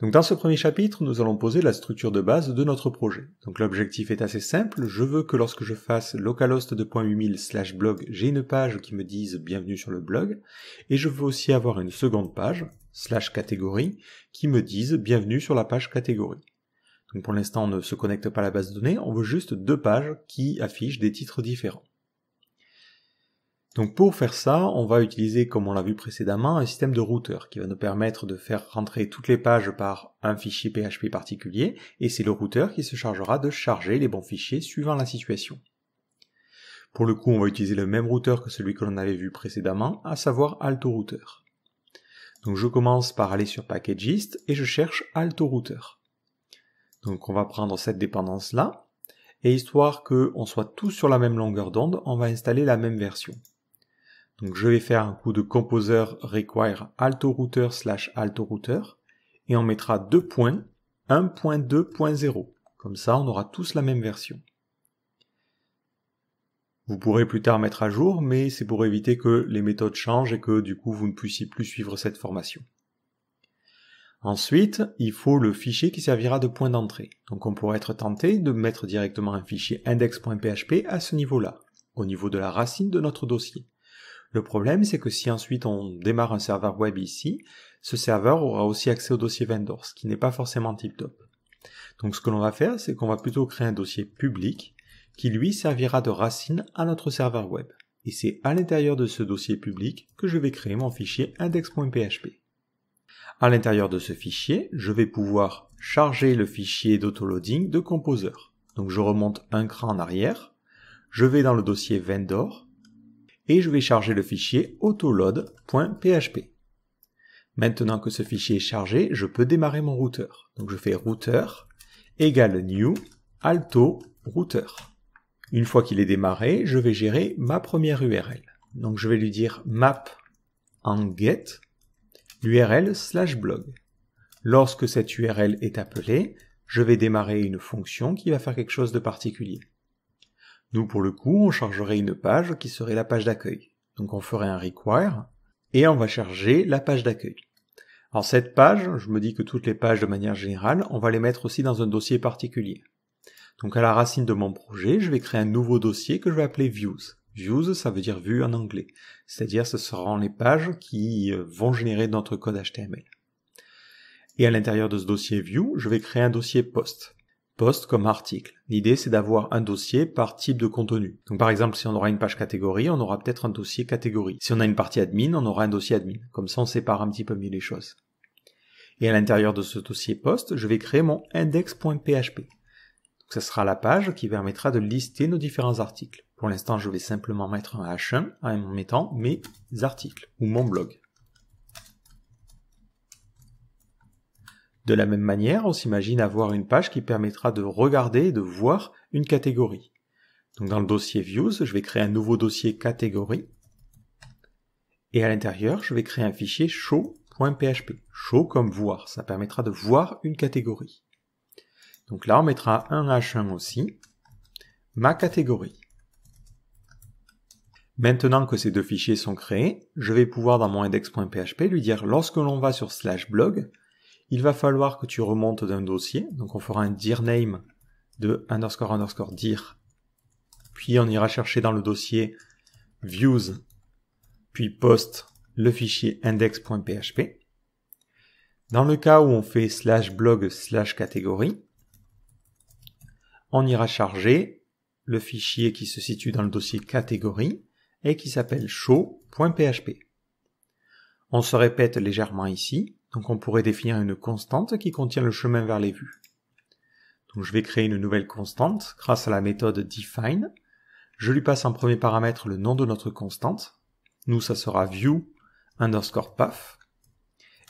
Donc dans ce premier chapitre, nous allons poser la structure de base de notre projet. Donc l'objectif est assez simple, je veux que lorsque je fasse localhost 2.8000 slash blog, j'ai une page qui me dise bienvenue sur le blog, et je veux aussi avoir une seconde page, slash catégorie, qui me dise bienvenue sur la page catégorie. Donc pour l'instant on ne se connecte pas à la base de données, on veut juste deux pages qui affichent des titres différents. Donc pour faire ça, on va utiliser, comme on l'a vu précédemment, un système de routeur qui va nous permettre de faire rentrer toutes les pages par un fichier PHP particulier, et c'est le routeur qui se chargera de charger les bons fichiers suivant la situation. Pour le coup, on va utiliser le même routeur que celui que l'on avait vu précédemment, à savoir AltoRouter. Donc je commence par aller sur Packagist et je cherche AltoRouter. Donc on va prendre cette dépendance là, et histoire qu'on soit tous sur la même longueur d'onde, on va installer la même version. Donc je vais faire un coup de composer require alto slash alto et on mettra deux points 1.2.0. Comme ça, on aura tous la même version. Vous pourrez plus tard mettre à jour, mais c'est pour éviter que les méthodes changent et que du coup vous ne puissiez plus suivre cette formation. Ensuite, il faut le fichier qui servira de point d'entrée. Donc on pourrait être tenté de mettre directement un fichier index.php à ce niveau-là, au niveau de la racine de notre dossier. Le problème, c'est que si ensuite on démarre un serveur web ici, ce serveur aura aussi accès au dossier vendor, ce qui n'est pas forcément tip top. Donc ce que l'on va faire, c'est qu'on va plutôt créer un dossier public qui lui servira de racine à notre serveur web. Et c'est à l'intérieur de ce dossier public que je vais créer mon fichier index.php. À l'intérieur de ce fichier, je vais pouvoir charger le fichier d'autoloading de Composer. Donc je remonte un cran en arrière, je vais dans le dossier vendor, et je vais charger le fichier autoload.php. Maintenant que ce fichier est chargé, je peux démarrer mon routeur. Donc je fais routeur égale new alto router. Une fois qu'il est démarré, je vais gérer ma première URL. Donc je vais lui dire map en get l'URL slash blog. Lorsque cette URL est appelée, je vais démarrer une fonction qui va faire quelque chose de particulier. Nous, pour le coup, on chargerait une page qui serait la page d'accueil. Donc on ferait un require et on va charger la page d'accueil. En cette page, je me dis que toutes les pages de manière générale, on va les mettre aussi dans un dossier particulier. Donc à la racine de mon projet, je vais créer un nouveau dossier que je vais appeler views. Views, ça veut dire vue en anglais. C'est-à-dire ce seront les pages qui euh, vont générer notre code HTML. Et à l'intérieur de ce dossier view, je vais créer un dossier post post comme article. L'idée, c'est d'avoir un dossier par type de contenu. Donc, par exemple, si on aura une page catégorie, on aura peut-être un dossier catégorie. Si on a une partie admin, on aura un dossier admin. Comme ça, on sépare un petit peu mieux les choses. Et à l'intérieur de ce dossier post, je vais créer mon index.php. Donc, ça sera la page qui permettra de lister nos différents articles. Pour l'instant, je vais simplement mettre un H1 en mettant mes articles ou mon blog. De la même manière, on s'imagine avoir une page qui permettra de regarder et de voir une catégorie. Donc dans le dossier Views, je vais créer un nouveau dossier catégorie. Et à l'intérieur, je vais créer un fichier show.php. Show comme voir, ça permettra de voir une catégorie. Donc là, on mettra un h1 aussi, ma catégorie. Maintenant que ces deux fichiers sont créés, je vais pouvoir dans mon index.php lui dire lorsque l'on va sur slash blog, il va falloir que tu remontes d'un dossier. Donc on fera un dir name de underscore underscore dir. Puis on ira chercher dans le dossier views, puis post le fichier index.php. Dans le cas où on fait slash blog slash catégorie, on ira charger le fichier qui se situe dans le dossier catégorie et qui s'appelle show.php. On se répète légèrement ici. Donc on pourrait définir une constante qui contient le chemin vers les vues. Donc je vais créer une nouvelle constante grâce à la méthode define. Je lui passe en premier paramètre le nom de notre constante. Nous, ça sera view underscore path.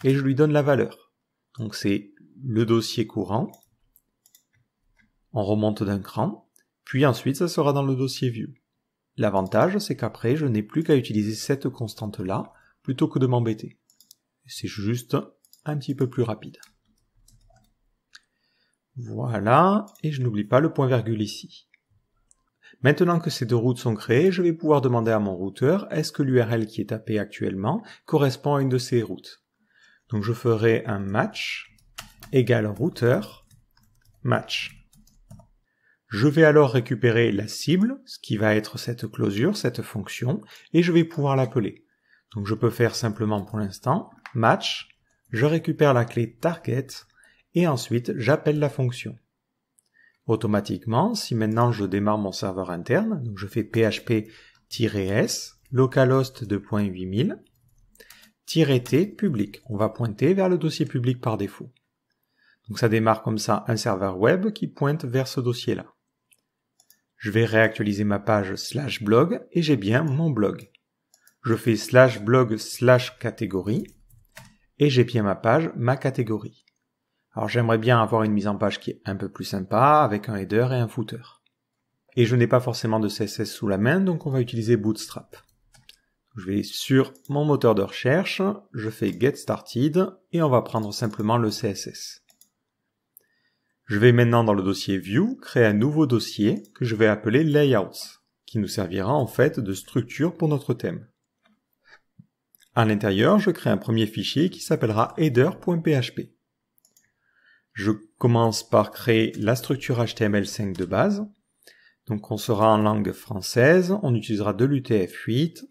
Et je lui donne la valeur. Donc c'est le dossier courant. On remonte d'un cran. Puis ensuite, ça sera dans le dossier view. L'avantage, c'est qu'après, je n'ai plus qu'à utiliser cette constante-là plutôt que de m'embêter c'est juste un petit peu plus rapide. Voilà, et je n'oublie pas le point virgule ici. Maintenant que ces deux routes sont créées, je vais pouvoir demander à mon routeur est-ce que l'URL qui est tapée actuellement correspond à une de ces routes. Donc je ferai un match égal routeur match. Je vais alors récupérer la cible, ce qui va être cette closure, cette fonction, et je vais pouvoir l'appeler. Donc je peux faire simplement pour l'instant match, je récupère la clé target et ensuite j'appelle la fonction. Automatiquement, si maintenant je démarre mon serveur interne, donc je fais php-s localhost de 8000 -t public. On va pointer vers le dossier public par défaut. Donc ça démarre comme ça un serveur web qui pointe vers ce dossier-là. Je vais réactualiser ma page slash blog et j'ai bien mon blog. Je fais slash blog slash catégorie et j'ai bien ma page, ma catégorie. Alors j'aimerais bien avoir une mise en page qui est un peu plus sympa, avec un header et un footer. Et je n'ai pas forcément de CSS sous la main, donc on va utiliser Bootstrap. Je vais sur mon moteur de recherche, je fais Get Started, et on va prendre simplement le CSS. Je vais maintenant dans le dossier View, créer un nouveau dossier que je vais appeler Layouts, qui nous servira en fait de structure pour notre thème. À l'intérieur, je crée un premier fichier qui s'appellera header.php. Je commence par créer la structure HTML5 de base. Donc on sera en langue française, on utilisera de l'UTF-8.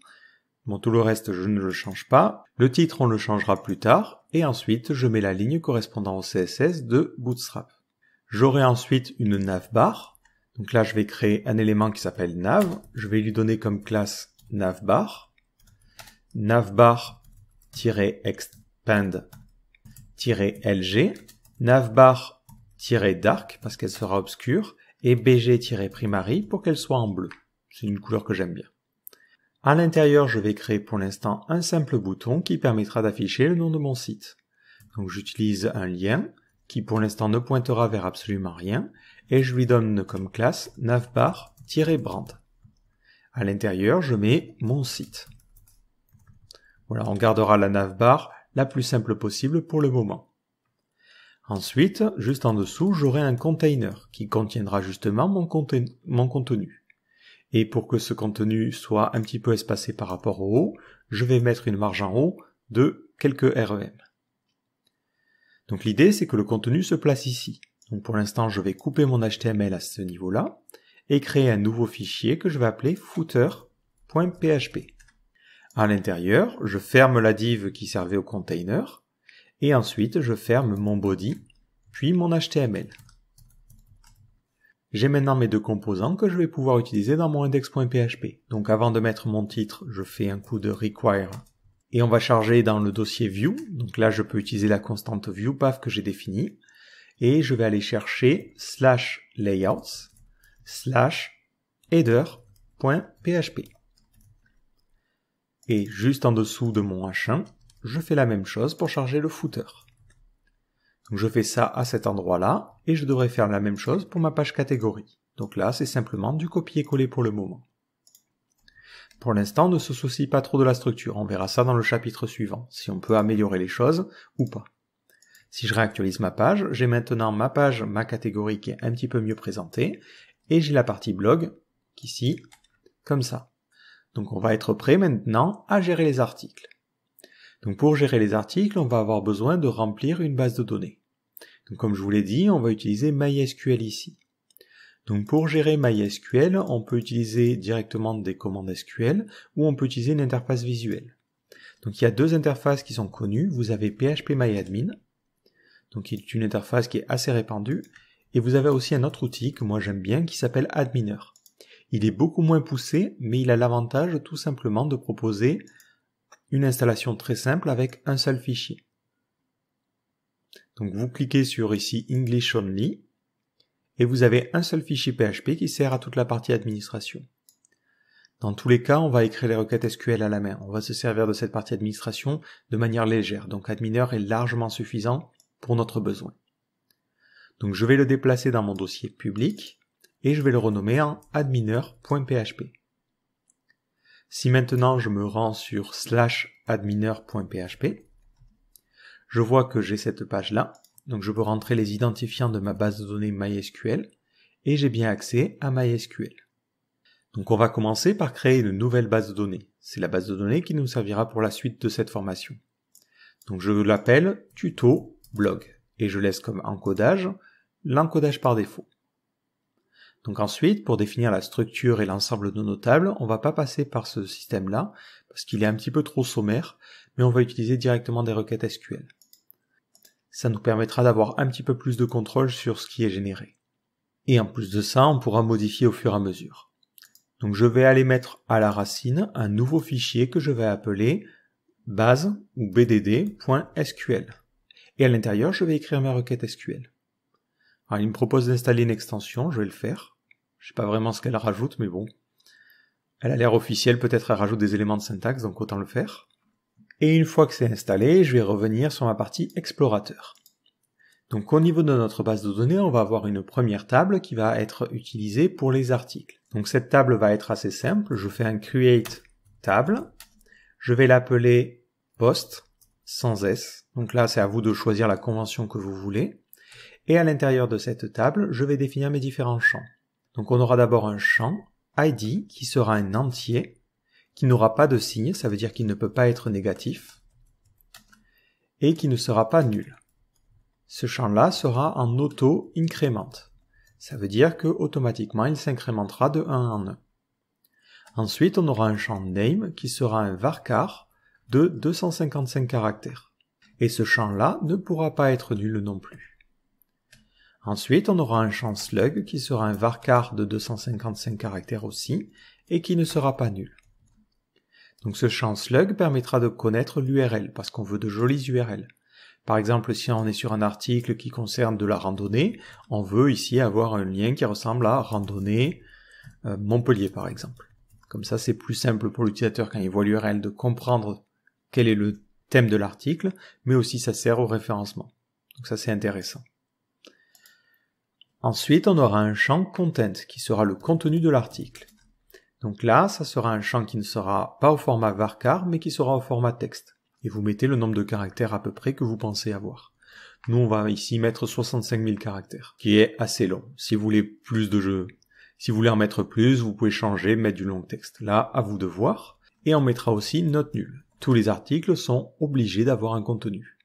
Bon, tout le reste, je ne le change pas. Le titre, on le changera plus tard. Et ensuite, je mets la ligne correspondant au CSS de Bootstrap. J'aurai ensuite une navbar. Donc là, je vais créer un élément qui s'appelle nav. Je vais lui donner comme classe navbar navbar-expand-lg, navbar-dark parce qu'elle sera obscure, et bg-primary pour qu'elle soit en bleu. C'est une couleur que j'aime bien. À l'intérieur, je vais créer pour l'instant un simple bouton qui permettra d'afficher le nom de mon site. Donc j'utilise un lien qui pour l'instant ne pointera vers absolument rien et je lui donne comme classe navbar-brand. À l'intérieur, je mets mon site. Voilà, on gardera la navbar la plus simple possible pour le moment. Ensuite, juste en dessous, j'aurai un container qui contiendra justement mon, contenu. Et pour que ce contenu soit un petit peu espacé par rapport au haut, je vais mettre une marge en haut de quelques REM. Donc l'idée, c'est que le contenu se place ici. Donc pour l'instant, je vais couper mon HTML à ce niveau-là et créer un nouveau fichier que je vais appeler footer.php à l'intérieur, je ferme la div qui servait au container, et ensuite je ferme mon body, puis mon HTML. J'ai maintenant mes deux composants que je vais pouvoir utiliser dans mon index.php. Donc avant de mettre mon titre, je fais un coup de require et on va charger dans le dossier view. Donc là, je peux utiliser la constante viewPath que j'ai définie et je vais aller chercher slash layouts slash header.php. Et juste en dessous de mon H1, je fais la même chose pour charger le footer. Donc je fais ça à cet endroit-là, et je devrais faire la même chose pour ma page catégorie. Donc là, c'est simplement du copier-coller pour le moment. Pour l'instant, on ne se soucie pas trop de la structure, on verra ça dans le chapitre suivant, si on peut améliorer les choses ou pas. Si je réactualise ma page, j'ai maintenant ma page, ma catégorie qui est un petit peu mieux présentée, et j'ai la partie blog, ici, comme ça. Donc on va être prêt maintenant à gérer les articles. Donc pour gérer les articles, on va avoir besoin de remplir une base de données. Donc comme je vous l'ai dit, on va utiliser MySQL ici. Donc pour gérer MySQL, on peut utiliser directement des commandes SQL ou on peut utiliser une interface visuelle. Donc il y a deux interfaces qui sont connues. Vous avez phpMyAdmin, donc qui est une interface qui est assez répandue, et vous avez aussi un autre outil que moi j'aime bien qui s'appelle Adminer. Il est beaucoup moins poussé, mais il a l'avantage tout simplement de proposer une installation très simple avec un seul fichier. Donc vous cliquez sur ici English Only et vous avez un seul fichier PHP qui sert à toute la partie administration. Dans tous les cas, on va écrire les requêtes SQL à la main. On va se servir de cette partie administration de manière légère. Donc Adminer est largement suffisant pour notre besoin. Donc je vais le déplacer dans mon dossier public et je vais le renommer en adminer.php. Si maintenant je me rends sur slash adminer.php, je vois que j'ai cette page là, donc je peux rentrer les identifiants de ma base de données MySQL et j'ai bien accès à MySQL. Donc on va commencer par créer une nouvelle base de données. C'est la base de données qui nous servira pour la suite de cette formation. Donc je l'appelle tuto blog et je laisse comme encodage l'encodage par défaut. Donc ensuite, pour définir la structure et l'ensemble de nos tables, on va pas passer par ce système-là, parce qu'il est un petit peu trop sommaire, mais on va utiliser directement des requêtes SQL. Ça nous permettra d'avoir un petit peu plus de contrôle sur ce qui est généré. Et en plus de ça, on pourra modifier au fur et à mesure. Donc je vais aller mettre à la racine un nouveau fichier que je vais appeler base ou bdd.sql. Et à l'intérieur, je vais écrire ma requête SQL. il me propose d'installer une extension, je vais le faire. Je sais pas vraiment ce qu'elle rajoute, mais bon. Elle a l'air officielle, peut-être elle rajoute des éléments de syntaxe, donc autant le faire. Et une fois que c'est installé, je vais revenir sur ma partie explorateur. Donc au niveau de notre base de données, on va avoir une première table qui va être utilisée pour les articles. Donc cette table va être assez simple. Je fais un create table. Je vais l'appeler post sans s. Donc là, c'est à vous de choisir la convention que vous voulez. Et à l'intérieur de cette table, je vais définir mes différents champs. Donc on aura d'abord un champ id qui sera un entier qui n'aura pas de signe, ça veut dire qu'il ne peut pas être négatif et qui ne sera pas nul. Ce champ-là sera en auto incrémente Ça veut dire que automatiquement il s'incrémentera de 1 en 1. Ensuite, on aura un champ name qui sera un varchar de 255 caractères. Et ce champ-là ne pourra pas être nul non plus. Ensuite, on aura un champ slug qui sera un varchar de 255 caractères aussi et qui ne sera pas nul. Donc ce champ slug permettra de connaître l'URL parce qu'on veut de jolies URL. Par exemple, si on est sur un article qui concerne de la randonnée, on veut ici avoir un lien qui ressemble à randonnée euh, Montpellier par exemple. Comme ça, c'est plus simple pour l'utilisateur quand il voit l'URL de comprendre quel est le thème de l'article, mais aussi ça sert au référencement. Donc ça, c'est intéressant. Ensuite, on aura un champ content qui sera le contenu de l'article. Donc là, ça sera un champ qui ne sera pas au format varcar, mais qui sera au format texte. Et vous mettez le nombre de caractères à peu près que vous pensez avoir. Nous, on va ici mettre 65 000 caractères, qui est assez long. Si vous voulez plus de jeux, si vous voulez en mettre plus, vous pouvez changer, mettre du long texte. Là, à vous de voir. Et on mettra aussi note nulle. Tous les articles sont obligés d'avoir un contenu.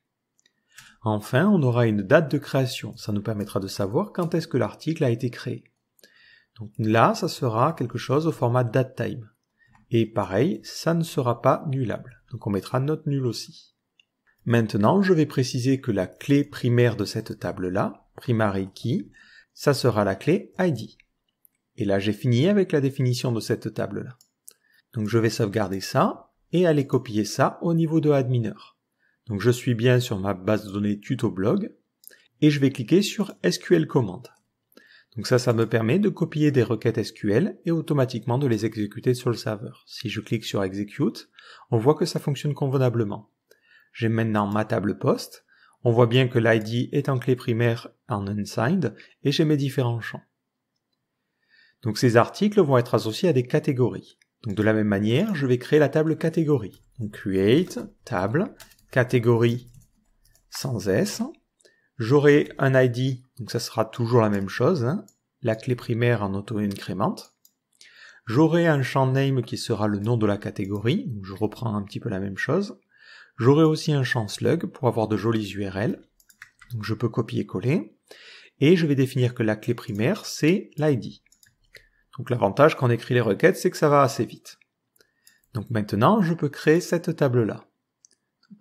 Enfin, on aura une date de création. Ça nous permettra de savoir quand est-ce que l'article a été créé. Donc là, ça sera quelque chose au format datetime. Et pareil, ça ne sera pas nullable. Donc on mettra note nulle aussi. Maintenant, je vais préciser que la clé primaire de cette table-là, primary key, ça sera la clé ID. Et là, j'ai fini avec la définition de cette table-là. Donc je vais sauvegarder ça et aller copier ça au niveau de adminer. Donc je suis bien sur ma base de données Tuto Blog et je vais cliquer sur SQL commande. Donc ça, ça me permet de copier des requêtes SQL et automatiquement de les exécuter sur le serveur. Si je clique sur Execute, on voit que ça fonctionne convenablement. J'ai maintenant ma table poste. On voit bien que l'ID est en clé primaire en unsigned et j'ai mes différents champs. Donc ces articles vont être associés à des catégories. Donc de la même manière, je vais créer la table catégorie. Donc create, table, catégorie sans S. J'aurai un ID, donc ça sera toujours la même chose, hein. la clé primaire en auto-incrémente. J'aurai un champ name qui sera le nom de la catégorie, donc je reprends un petit peu la même chose. J'aurai aussi un champ slug pour avoir de jolies URL, donc je peux copier-coller. Et je vais définir que la clé primaire, c'est l'ID. Donc l'avantage quand on écrit les requêtes, c'est que ça va assez vite. Donc maintenant, je peux créer cette table-là.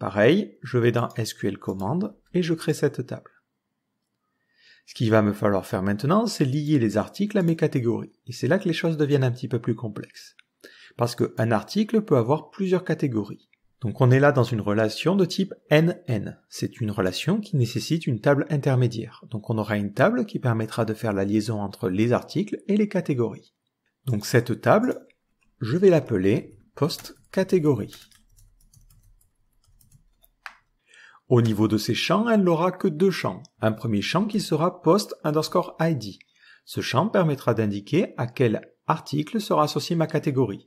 Pareil, je vais dans SQL commande et je crée cette table. Ce qu'il va me falloir faire maintenant, c'est lier les articles à mes catégories. Et c'est là que les choses deviennent un petit peu plus complexes. Parce qu'un article peut avoir plusieurs catégories. Donc on est là dans une relation de type NN. C'est une relation qui nécessite une table intermédiaire. Donc on aura une table qui permettra de faire la liaison entre les articles et les catégories. Donc cette table, je vais l'appeler post Au niveau de ces champs, elle n'aura que deux champs. Un premier champ qui sera post underscore ID. Ce champ permettra d'indiquer à quel article sera associée ma catégorie.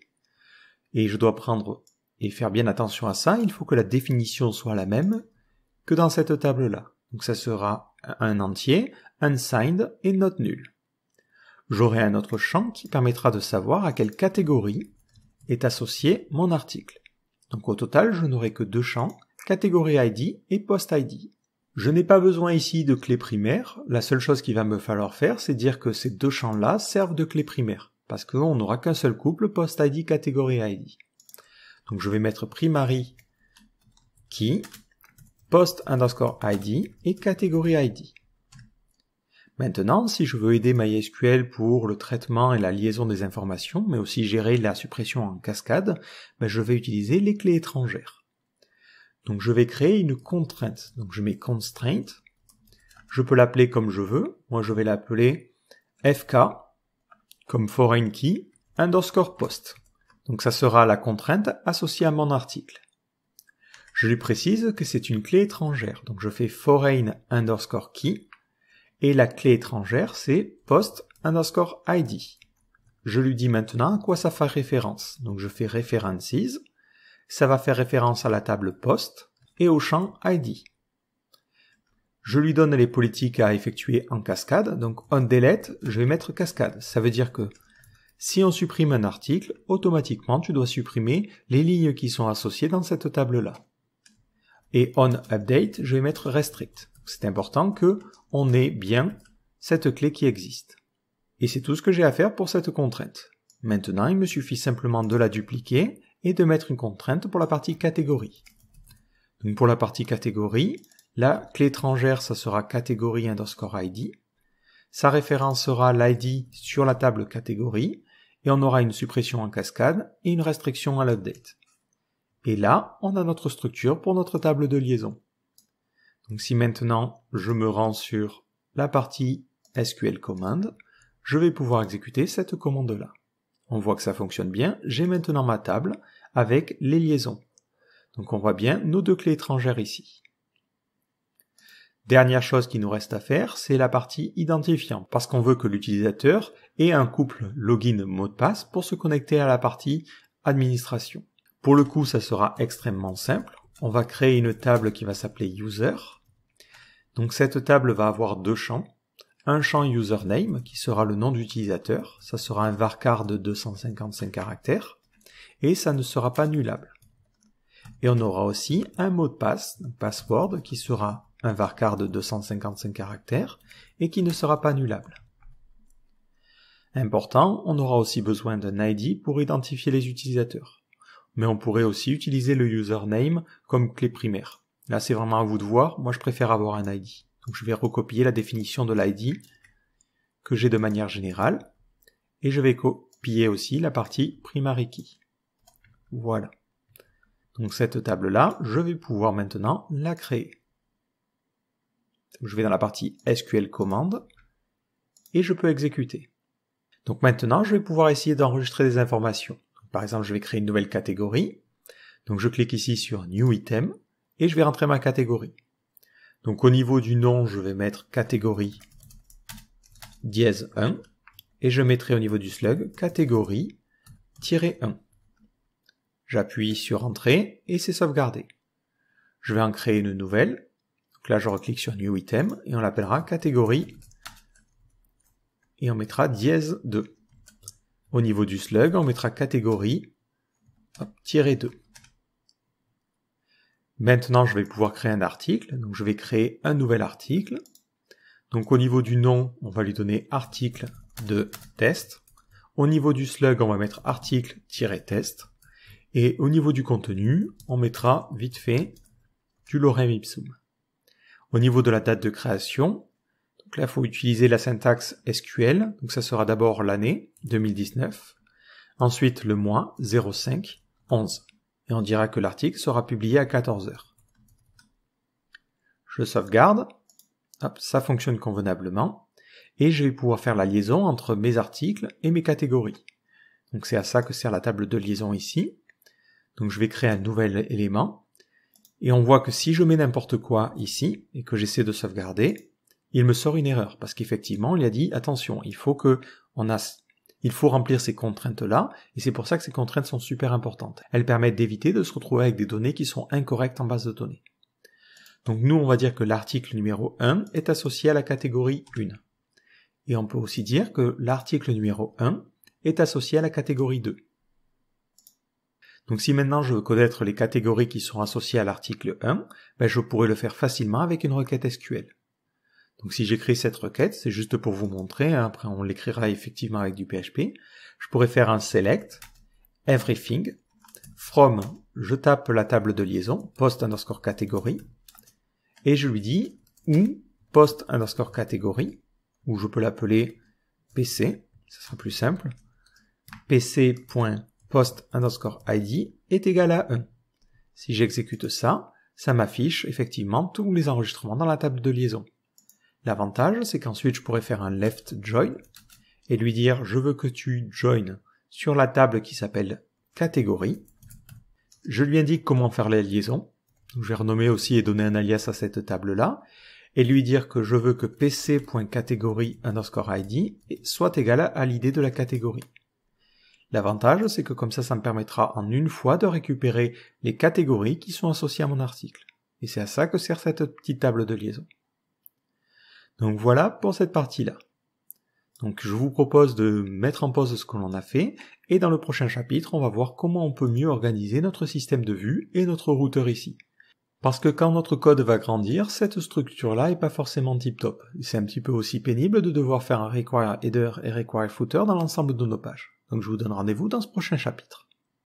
Et je dois prendre et faire bien attention à ça, il faut que la définition soit la même que dans cette table-là. Donc ça sera un entier, unsigned et note nulle. J'aurai un autre champ qui permettra de savoir à quelle catégorie est associé mon article. Donc au total, je n'aurai que deux champs catégorie ID et post ID. Je n'ai pas besoin ici de clé primaire, la seule chose qu'il va me falloir faire, c'est dire que ces deux champs-là servent de clé primaire, parce qu'on n'aura qu'un seul couple post ID catégorie ID. Donc je vais mettre primary key, post underscore ID et catégorie ID. Maintenant, si je veux aider MySQL pour le traitement et la liaison des informations, mais aussi gérer la suppression en cascade, ben je vais utiliser les clés étrangères. Donc je vais créer une contrainte. Donc je mets constraint. Je peux l'appeler comme je veux. Moi je vais l'appeler fk comme foreign key underscore post. Donc ça sera la contrainte associée à mon article. Je lui précise que c'est une clé étrangère. Donc je fais foreign underscore key et la clé étrangère c'est post underscore id. Je lui dis maintenant à quoi ça fait référence. Donc je fais references ça va faire référence à la table Post et au champ ID. Je lui donne les politiques à effectuer en cascade, donc on delete, je vais mettre cascade. Ça veut dire que si on supprime un article, automatiquement tu dois supprimer les lignes qui sont associées dans cette table-là. Et on update, je vais mettre restrict. C'est important que on ait bien cette clé qui existe. Et c'est tout ce que j'ai à faire pour cette contrainte. Maintenant, il me suffit simplement de la dupliquer et de mettre une contrainte pour la partie catégorie. Donc pour la partie catégorie, la clé étrangère, ça sera catégorie underscore ID. Sa référence sera l'ID sur la table catégorie, et on aura une suppression en cascade et une restriction à l'update. Et là, on a notre structure pour notre table de liaison. Donc si maintenant je me rends sur la partie SQL command, je vais pouvoir exécuter cette commande-là. On voit que ça fonctionne bien. J'ai maintenant ma table avec les liaisons. Donc on voit bien nos deux clés étrangères ici. Dernière chose qui nous reste à faire, c'est la partie identifiant, parce qu'on veut que l'utilisateur ait un couple login-mot de passe pour se connecter à la partie administration. Pour le coup, ça sera extrêmement simple. On va créer une table qui va s'appeler user. Donc cette table va avoir deux champs un champ username qui sera le nom d'utilisateur, ça sera un varchar de 255 caractères, et ça ne sera pas nullable. Et on aura aussi un mot de passe, un password, qui sera un varchar de 255 caractères et qui ne sera pas nullable. Important, on aura aussi besoin d'un ID pour identifier les utilisateurs. Mais on pourrait aussi utiliser le username comme clé primaire. Là, c'est vraiment à vous de voir. Moi, je préfère avoir un ID. Donc je vais recopier la définition de l'ID que j'ai de manière générale et je vais copier aussi la partie primary key. Voilà. Donc cette table-là, je vais pouvoir maintenant la créer. Je vais dans la partie SQL commande et je peux exécuter. Donc maintenant, je vais pouvoir essayer d'enregistrer des informations. Par exemple, je vais créer une nouvelle catégorie. Donc je clique ici sur New Item et je vais rentrer ma catégorie. Donc au niveau du nom, je vais mettre catégorie dièse 1 et je mettrai au niveau du slug catégorie 1. J'appuie sur entrée et c'est sauvegardé. Je vais en créer une nouvelle. Donc là, je reclique sur new item et on l'appellera catégorie et on mettra dièse 2. Au niveau du slug, on mettra catégorie 2. Maintenant, je vais pouvoir créer un article. Donc, je vais créer un nouvel article. Donc, au niveau du nom, on va lui donner article de test. Au niveau du slug, on va mettre article-test. Et au niveau du contenu, on mettra vite fait du lorem ipsum. Au niveau de la date de création, donc là, il faut utiliser la syntaxe SQL. Donc ça sera d'abord l'année 2019, ensuite le mois 05 11 et on dira que l'article sera publié à 14 heures. Je sauvegarde. ça fonctionne convenablement. Et je vais pouvoir faire la liaison entre mes articles et mes catégories. Donc c'est à ça que sert la table de liaison ici. Donc je vais créer un nouvel élément. Et on voit que si je mets n'importe quoi ici et que j'essaie de sauvegarder, il me sort une erreur parce qu'effectivement, il a dit attention, il faut que on a il faut remplir ces contraintes-là, et c'est pour ça que ces contraintes sont super importantes. Elles permettent d'éviter de se retrouver avec des données qui sont incorrectes en base de données. Donc nous, on va dire que l'article numéro 1 est associé à la catégorie 1. Et on peut aussi dire que l'article numéro 1 est associé à la catégorie 2. Donc si maintenant je veux connaître les catégories qui sont associées à l'article 1, ben, je pourrais le faire facilement avec une requête SQL. Donc si j'écris cette requête, c'est juste pour vous montrer, hein, après on l'écrira effectivement avec du PHP, je pourrais faire un select, everything, from, je tape la table de liaison, post underscore catégorie, et je lui dis ou post underscore catégorie, ou je peux l'appeler pc, ça sera plus simple, pc.post underscore id est égal à 1. Si j'exécute ça, ça m'affiche effectivement tous les enregistrements dans la table de liaison. L'avantage, c'est qu'ensuite je pourrais faire un left join et lui dire je veux que tu joins sur la table qui s'appelle catégorie. Je lui indique comment faire les liaisons. Je vais renommer aussi et donner un alias à cette table-là et lui dire que je veux que pc.catégorie underscore id soit égal à l'idée de la catégorie. L'avantage, c'est que comme ça, ça me permettra en une fois de récupérer les catégories qui sont associées à mon article. Et c'est à ça que sert cette petite table de liaison. Donc voilà pour cette partie-là. Donc je vous propose de mettre en pause ce qu'on en a fait, et dans le prochain chapitre, on va voir comment on peut mieux organiser notre système de vue et notre routeur ici. Parce que quand notre code va grandir, cette structure-là est pas forcément tip-top. C'est un petit peu aussi pénible de devoir faire un require header et require footer dans l'ensemble de nos pages. Donc je vous donne rendez-vous dans ce prochain chapitre.